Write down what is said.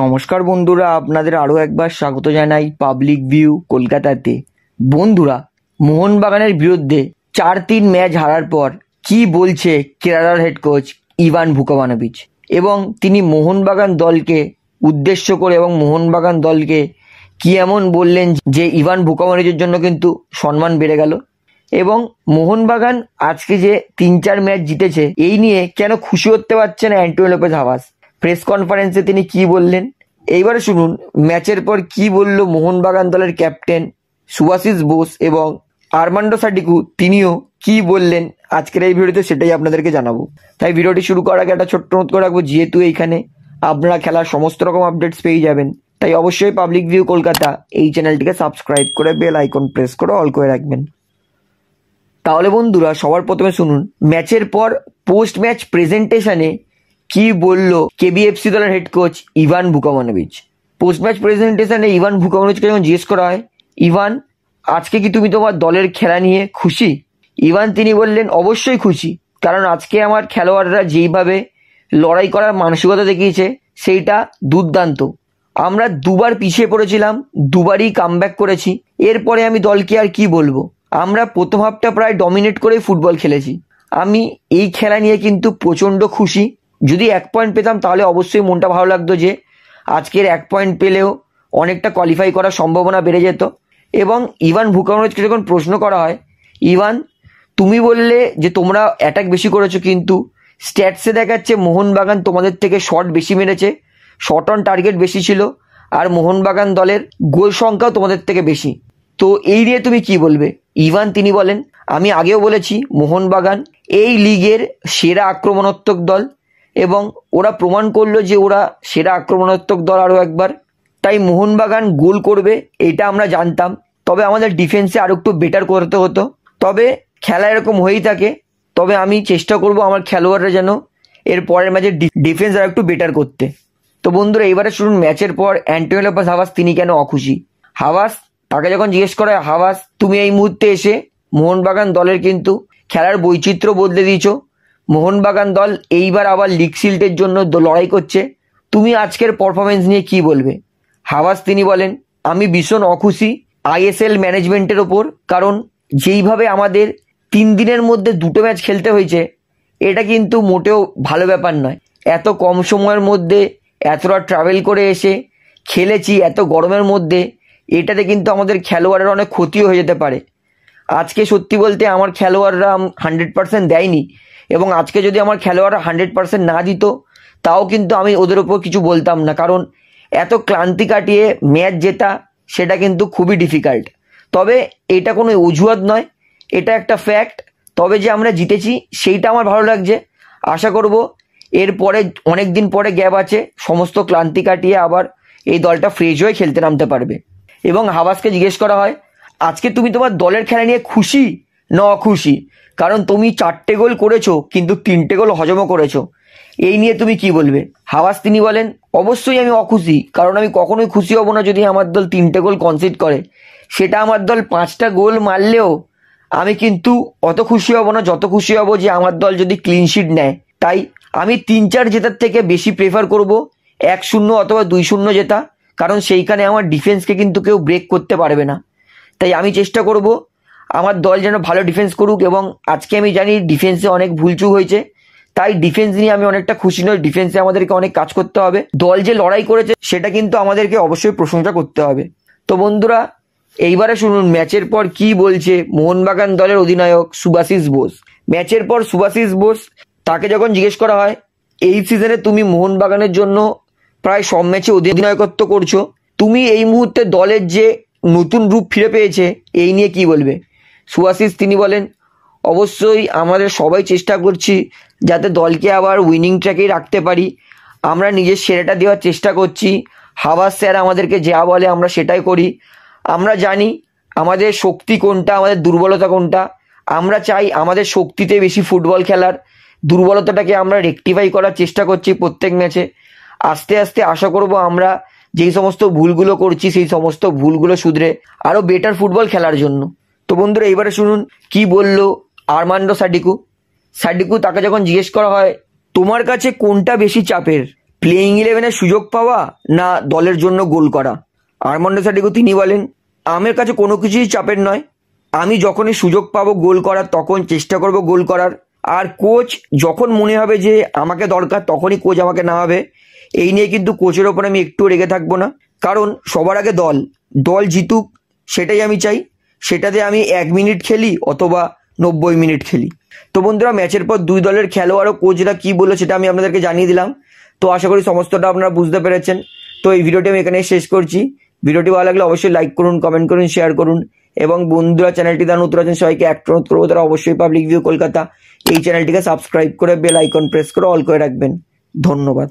নমস্কার বন্ধুরা আপনাদের আরও একবার স্বাগত জানাই পাবলিক ভিউ কলকাতাতে বন্ধুরা মোহনবাগানের বিরুদ্ধে চার তিন ম্যাচ হারার পর কি বলছে কেরালার হেড কোচ ইভান ভুকাবানোভিচ এবং তিনি মোহনবাগান দলকে উদ্দেশ্য করে এবং মোহনবাগান দলকে কি এমন বললেন যে ইভান ভুকাবানোভিচের জন্য কিন্তু সম্মান বেড়ে গেল এবং মোহনবাগান আজকে যে তিন চার ম্যাচ জিতেছে এই নিয়ে কেন খুশি হতে পারছে না অ্যান্টোনি লোপেজ হাওয়াস প্রেস কনফারেন্সে তিনি কি বললেন এইবারে শুনুন ম্যাচের পর কি বলল মোহনবাগান দলের ক্যাপ্টেন সুভাশিস বোস এবং আর্মান্ডো সাডিকু তিনিও কি বললেন আজকের এই ভিডিওতে সেটাই আপনাদেরকে জানাবো তাই ভিডিওটি শুরু করার আগে একটা ছোট্ট নোট করে রাখবো যেহেতু এইখানে আপনারা খেলার সমস্ত রকম আপডেটস পেয়ে যাবেন তাই অবশ্যই পাবলিক ভিউ কলকাতা এই চ্যানেলটিকে সাবস্ক্রাইব করে বেল আইকন প্রেস করে অল করে রাখবেন তাহলে বন্ধুরা সবার প্রথমে শুনুন ম্যাচের পর পোস্ট ম্যাচ প্রেজেন্টেশনে কি বলল কেবিএফসি দলের head coach Ivan Vukomanovic post match প্রেজেন্টেশনে ইভান ভুকামানোভিচকে যখন জিজ্ঞেস করা হয় ইভান আজকে কি তুমি তোমার দলের খেলা নিয়ে খুশি ইভান তিনি বললেন অবশ্যই খুশি কারণ আজকে আমার খেলোয়াড়রা যেইভাবে লড়াই করার মানসিকতা দেখিয়েছে সেইটা দুর্দান্ত আমরা দুবার পিছিয়ে পড়েছিলাম দুবারই কামব্যাক করেছি এরপরে আমি দলকে আর কি বলবো আমরা প্রথম হাফটা প্রায় ডমিনেট করেই ফুটবল খেলেছি আমি এই খেলা নিয়ে কিন্তু প্রচণ্ড খুশি যদি এক পয়েন্ট পেতাম তাহলে অবশ্যই মনটা ভালো লাগতো যে আজকের এক পয়েন্ট পেলেও অনেকটা কোয়ালিফাই করার সম্ভাবনা বেড়ে যেত এবং ইভান ভুকানোজকে যখন প্রশ্ন করা হয় ইভান তুমি বললে যে তোমরা অ্যাটাক বেশি করেছো কিন্তু স্ট্যাটসে দেখাচ্ছে মোহনবাগান তোমাদের থেকে শট বেশি মেরেছে শট অন টার্গেট বেশি ছিল আর মোহনবাগান দলের গোল সংখ্যাও তোমাদের থেকে বেশি তো এই নিয়ে তুমি কি বলবে ইভান তিনি বলেন আমি আগেও বলেছি মোহনবাগান এই লিগের সেরা আক্রমণাত্মক দল এবং ওরা প্রমাণ করলো যে ওরা সেরা আক্রমণাত্মক দল আরও একবার তাই মোহনবাগান গোল করবে এটা আমরা জানতাম তবে আমাদের ডিফেন্সে আরও একটু বেটার করতে হতো তবে খেলা এরকম হয়েই থাকে তবে আমি চেষ্টা করব আমার খেলোয়াড়রা যেন এর পরের ম্যাচে ডিফেন্স আর একটু বেটার করতে তো বন্ধুরা এবারে শুনুন ম্যাচের পর অ্যান্টনি লোপাস হাওয়াস তিনি কেন অখুশি হাওয়াস তাকে যখন জিজ্ঞেস করা হাওয়াস তুমি এই মুহূর্তে এসে মোহনবাগান দলের কিন্তু খেলার বৈচিত্র্য বদলে দিয়েছো মোহনবাগান দল এইবার আবার লিগ শিল্ডের জন্য লড়াই করছে তুমি আজকের পারফরমেন্স নিয়ে কি বলবে হাওয়াস তিনি বলেন আমি ভীষণ অখুশি আইএসএল ম্যানেজমেন্টের ওপর কারণ যেইভাবে আমাদের তিন দিনের মধ্যে দুটো ম্যাচ খেলতে হয়েছে এটা কিন্তু মোটেও ভালো ব্যাপার নয় এত কম সময়ের মধ্যে এতটা ট্রাভেল করে এসে খেলেছি এত গরমের মধ্যে এটাতে কিন্তু আমাদের খেলোয়াড়ের অনেক ক্ষতিও হয়ে যেতে পারে আজকে সত্যি বলতে আমার খেলোয়াড়রা হান্ড্রেড পার্সেন্ট দেয়নি এবং আজকে যদি আমার খেলোয়াড় হান্ড্রেড পার্সেন্ট না দিত তাও কিন্তু আমি ওদের উপর কিছু বলতাম না কারণ এত ক্লান্তি কাটিয়ে ম্যাচ জেতা সেটা কিন্তু খুবই ডিফিকাল্ট তবে এটা কোনো অজুহাত নয় এটা একটা ফ্যাক্ট তবে যে আমরা জিতেছি সেইটা আমার ভালো লাগছে আশা করব এরপরে অনেক দিন পরে গ্যাপ আছে সমস্ত ক্লান্তি কাটিয়ে আবার এই দলটা ফ্রেশ হয়ে খেলতে নামতে পারবে এবং হাবাসকে জিজ্ঞেস করা হয় আজকে তুমি তোমার দলের খেলা নিয়ে খুশি ন খুশি কারণ তুমি চারটে গোল করেছো কিন্তু তিনটে গোল হজমও করেছো এই নিয়ে তুমি কি বলবে হাওয়াস তিনি বলেন অবশ্যই আমি অখুশি কারণ আমি কখনোই খুশি হব না যদি আমার দল তিনটে গোল কনসিড করে সেটা আমার দল পাঁচটা গোল মারলেও আমি কিন্তু অত খুশি হব না যত খুশি হব যে আমার দল যদি ক্লিনশিট নেয় তাই আমি তিন চার জেতার থেকে বেশি প্রেফার করব এক শূন্য অথবা দুই শূন্য জেতা কারণ সেইখানে আমার ডিফেন্সকে কিন্তু কেউ ব্রেক করতে পারবে না তাই আমি চেষ্টা করব আমার দল যেন ভালো ডিফেন্স করুক এবং আজকে আমি জানি ডিফেন্সে অনেক ভুলচুক হয়েছে তাই ডিফেন্স নিয়ে আমি অনেকটা খুশি নই ডিফেন্সে আমাদেরকে অনেক কাজ করতে হবে দল যে লড়াই করেছে সেটা কিন্তু আমাদেরকে অবশ্যই প্রশংসা করতে হবে তো বন্ধুরা এইবারে শুনুন ম্যাচের পর কি বলছে মোহনবাগান দলের অধিনায়ক সুভাশিস বোস ম্যাচের পর সুভাশিস বোস তাকে যখন জিজ্ঞেস করা হয় এই সিজনে তুমি মোহনবাগানের জন্য প্রায় সব ম্যাচে অধিনায়কত্ব করছো তুমি এই মুহূর্তে দলের যে নতুন রূপ ফিরে পেয়েছে এই নিয়ে কি বলবে সুভাশিস তিনি বলেন অবশ্যই আমাদের সবাই চেষ্টা করছি যাতে দলকে আবার উইনিং ট্র্যাকেই রাখতে পারি আমরা নিজের সেরাটা দেওয়ার চেষ্টা করছি হাওয়ার স্যার আমাদেরকে যা বলে আমরা সেটাই করি আমরা জানি আমাদের শক্তি কোনটা আমাদের দুর্বলতা কোনটা আমরা চাই আমাদের শক্তিতে বেশি ফুটবল খেলার দুর্বলতাটাকে আমরা রেকটিফাই করার চেষ্টা করছি প্রত্যেক ম্যাচে আস্তে আস্তে আশা করব আমরা যেই সমস্ত ভুলগুলো করছি সেই সমস্ত ভুলগুলো শুধরে আরও বেটার ফুটবল খেলার জন্য তো বন্ধুরা এবারে শুনুন কি বলল আরমান্ডো সাডিকু সাডিকু তাকে যখন জিজ্ঞেস করা হয় তোমার কাছে কোনটা বেশি চাপের প্লেইং ইলেভেনের সুযোগ পাওয়া না দলের জন্য গোল করা আরমান্ডো সাডিকু তিনি বলেন আমার কাছে কোনো কিছুই চাপের নয় আমি যখনই সুযোগ পাবো গোল করার তখন চেষ্টা করব গোল করার আর কোচ যখন মনে হবে যে আমাকে দরকার তখনই কোচ আমাকে না হবে এই নিয়ে কিন্তু কোচের ওপর আমি একটু রেগে থাকবো না কারণ সবার আগে দল দল জিতুক সেটাই আমি চাই সেটাতে আমি এক মিনিট খেলি অথবা নব্বই মিনিট খেলি তো বন্ধুরা ম্যাচের পর দুই দলের খেলোয়াড় ও কোচরা কী বলল সেটা আমি আপনাদেরকে জানিয়ে দিলাম তো আশা করি সমস্তটা আপনারা বুঝতে পেরেছেন তো এই ভিডিওটি আমি এখানে শেষ করছি ভিডিওটি ভালো লাগলে অবশ্যই লাইক করুন কমেন্ট করুন শেয়ার করুন এবং বন্ধুরা চ্যানেলটি দান উত্তর আছেন সবাইকে এক অনুরোধ করবো তারা অবশ্যই পাবলিক ভিউ কলকাতা এই চ্যানেলটিকে সাবস্ক্রাইব করে বেল আইকন প্রেস করে অল করে রাখবেন ধন্যবাদ